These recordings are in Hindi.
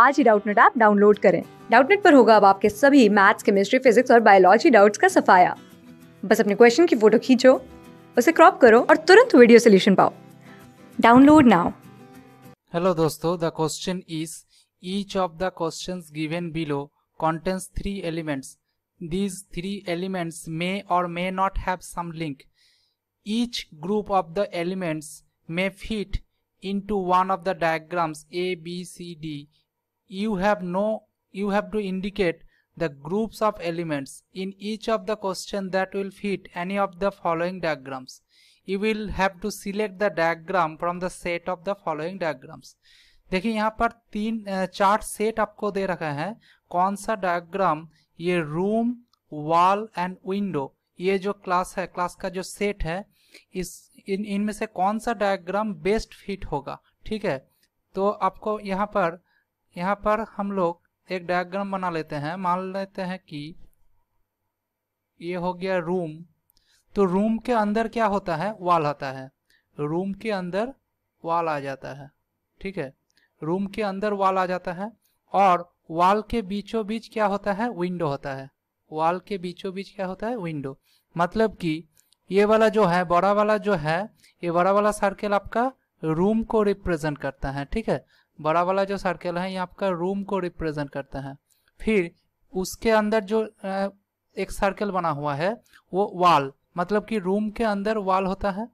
आज ही डाउटनेट ऐप डाउनलोड करें डाउटनेट पर होगा अब आपके सभी मैथ्स केमिस्ट्री फिजिक्स और बायोलॉजी डाउट्स का सफाया बस अपने क्वेश्चन की फोटो खींचो उसे क्रॉप करो और तुरंत वीडियो सोल्यूशन पाओ डाउनलोड नाउ हेलो दोस्तों the question is each of the questions given below contains three elements these three elements may or may not have some link each group of the elements may fit into one of the diagrams A B C D you have no you have to indicate the groups of elements in each of the question that will fit any of the following diagrams you will have to select the diagram from the set of the following diagrams देखिए यहाँ पर तीन चार सेट आपको दे रखा है कौन सा डायग्राम ये रूम वॉल एंड विंडो ये जो क्लास है क्लास का जो सेट है इस इन इनमें से कौन सा डायग्राम बेस्ट फिट होगा ठीक है तो आपको यहाँ पर यहाँ पर हम लोग एक डायग्राम बना लेते हैं मान लेते हैं कि ये हो गया रूम तो रूम के अंदर क्या होता है वाल होता है रूम के अंदर वाल आ जाता है ठीक है रूम के अंदर वाल आ जाता है और वाल के बीचों बीच क्या होता है विंडो होता है वाल के बीचों बीच क्या होता है विंडो मतलब कि ये वाला जो है बड़ा वाला जो है ये बड़ा वाला सर्कल आपका रूम को रिप्रेजेंट करता है ठीक है बड़ा वाला जो सर्कल है ये आपका रूम को रिप्रेजेंट करता है फिर उसके अंदर जो एक सर्कल बना हुआ है वो वाल मतलब कि रूम के अंदर वाल होता है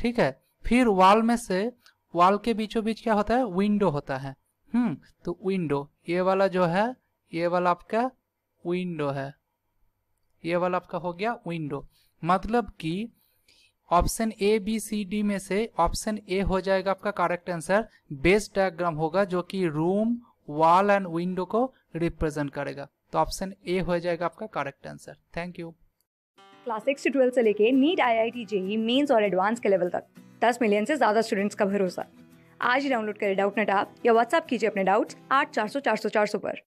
ठीक है फिर वाल में से वाल के बीचों बीच क्या होता है विंडो होता है हम्म तो विंडो ये वाला जो है ये वाला आपका विंडो है ये वाला आपका हो गया विंडो मतलब कि option A B C D में से ऑप्शन ए हो जाएगा आपका करेक्ट आंसर बेस डायग्राम होगा जो कि रूम वॉल एंड विंडो को रिप्रेजेंट करेगा तो ऑप्शन ए हो जाएगा आपका correct answer thank you class six से ट्वेल्थ से लेके NEET I I T JEE mains और एडवांस के लेवल तक दस मिलियन से ज्यादा स्टूडेंट्स का भरोसा आज ही डाउनलोड करें डाउट नेट आप या व्हाट्सअप कीजिए अपने डाउट्स आठ चार सौ चार सौ चार सौ पर